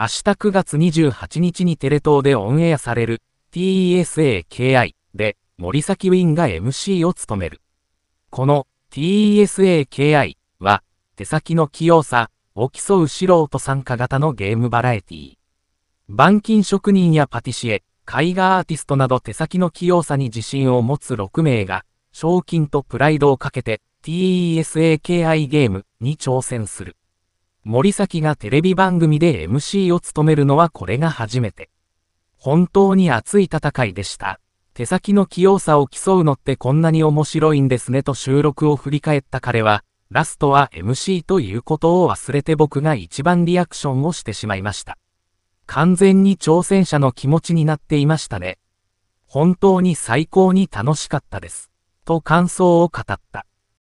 明日9月28日にテレ東でオンエアされる TESAKI で森崎ウィンが MC を務める。この TESAKI は手先の器用さを競う素人参加型のゲームバラエティー。板金職人やパティシエ、絵画アーティストなど手先の器用さに自信を持つ6名が賞金とプライドをかけて TESAKI ゲームに挑戦する。森崎がテレビ番組で MC を務めるのはこれが初めて。本当に熱い戦いでした。手先の器用さを競うのってこんなに面白いんですねと収録を振り返った彼は、ラストは MC ということを忘れて僕が一番リアクションをしてしまいました。完全に挑戦者の気持ちになっていましたね。本当に最高に楽しかったです。と感想を語った。